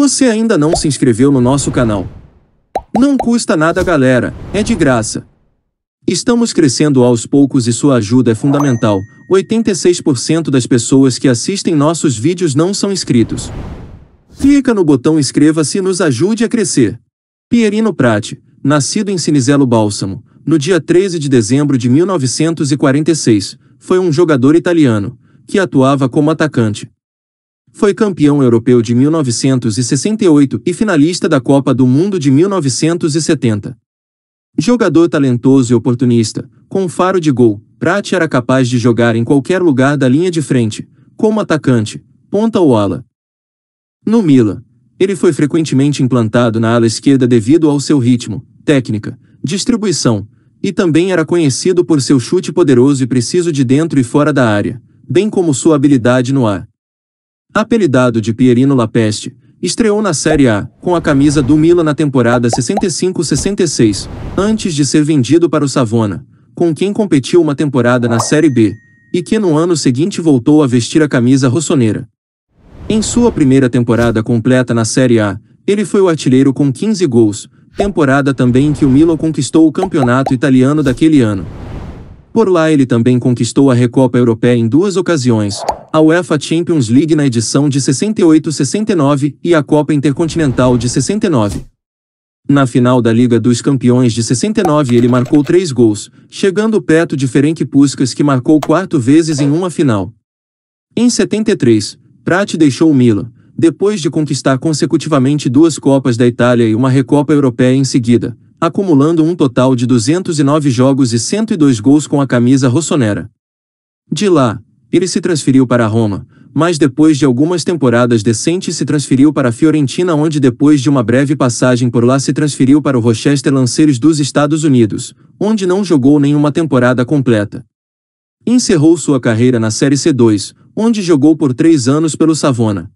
Você ainda não se inscreveu no nosso canal? Não custa nada, galera, é de graça. Estamos crescendo aos poucos e sua ajuda é fundamental. 86% das pessoas que assistem nossos vídeos não são inscritos. Clica no botão inscreva-se e nos ajude a crescer. Pierino Prati, nascido em Sinizelo Bálsamo, no dia 13 de dezembro de 1946, foi um jogador italiano, que atuava como atacante. Foi campeão europeu de 1968 e finalista da Copa do Mundo de 1970. Jogador talentoso e oportunista, com um faro de gol, Prat era capaz de jogar em qualquer lugar da linha de frente, como atacante, ponta ou ala. No Milan, ele foi frequentemente implantado na ala esquerda devido ao seu ritmo, técnica, distribuição, e também era conhecido por seu chute poderoso e preciso de dentro e fora da área, bem como sua habilidade no ar. Apelidado de Pierino La Peste, estreou na Série A, com a camisa do Milan na temporada 65-66, antes de ser vendido para o Savona, com quem competiu uma temporada na Série B, e que no ano seguinte voltou a vestir a camisa rossoneira. Em sua primeira temporada completa na Série A, ele foi o artilheiro com 15 gols, temporada também em que o Milan conquistou o campeonato italiano daquele ano. Por lá ele também conquistou a Recopa Europeia em duas ocasiões, a UEFA Champions League na edição de 68-69 e a Copa Intercontinental de 69. Na final da Liga dos Campeões de 69 ele marcou três gols, chegando perto de Ferenc Puskas que marcou quatro vezes em uma final. Em 73, Prati deixou o Milan, depois de conquistar consecutivamente duas Copas da Itália e uma Recopa Europeia em seguida, acumulando um total de 209 jogos e 102 gols com a camisa rossonera. De lá, ele se transferiu para Roma, mas depois de algumas temporadas decentes se transferiu para a Fiorentina onde depois de uma breve passagem por lá se transferiu para o Rochester Lanceiros dos Estados Unidos, onde não jogou nenhuma temporada completa. Encerrou sua carreira na Série C2, onde jogou por três anos pelo Savona.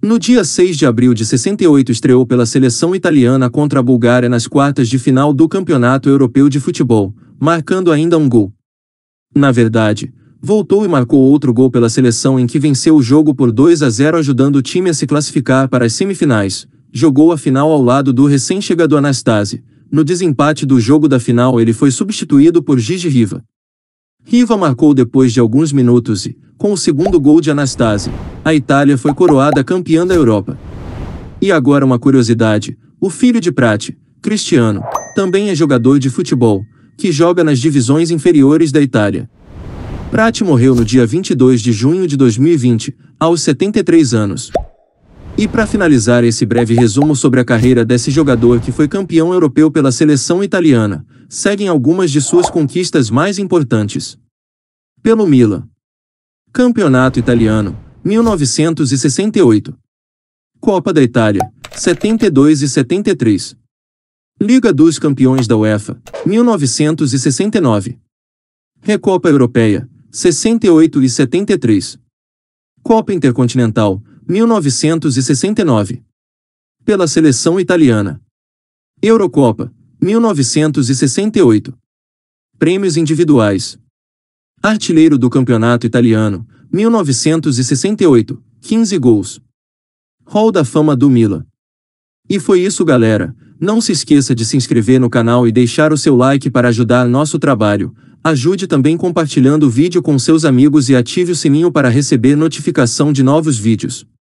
No dia 6 de abril de 68 estreou pela seleção italiana contra a Bulgária nas quartas de final do Campeonato Europeu de Futebol, marcando ainda um gol. Na verdade, voltou e marcou outro gol pela seleção em que venceu o jogo por 2 a 0 ajudando o time a se classificar para as semifinais. Jogou a final ao lado do recém-chegado Anastase. No desempate do jogo da final ele foi substituído por Gigi Riva. Riva marcou depois de alguns minutos e, com o segundo gol de Anastase, a Itália foi coroada campeã da Europa. E agora uma curiosidade, o filho de Prati, Cristiano, também é jogador de futebol, que joga nas divisões inferiores da Itália. Prat morreu no dia 22 de junho de 2020, aos 73 anos. E para finalizar esse breve resumo sobre a carreira desse jogador que foi campeão europeu pela seleção italiana, seguem algumas de suas conquistas mais importantes. Pelo Milan. Campeonato Italiano, 1968. Copa da Itália, 72 e 73. Liga dos Campeões da UEFA, 1969. Recopa Europeia, 68 e 73. Copa Intercontinental, 1969. Pela seleção italiana. Eurocopa, 1968. Prêmios individuais. Artilheiro do Campeonato Italiano, 1968, 15 gols. Hall da Fama do Mila. E foi isso, galera. Não se esqueça de se inscrever no canal e deixar o seu like para ajudar nosso trabalho. Ajude também compartilhando o vídeo com seus amigos e ative o sininho para receber notificação de novos vídeos.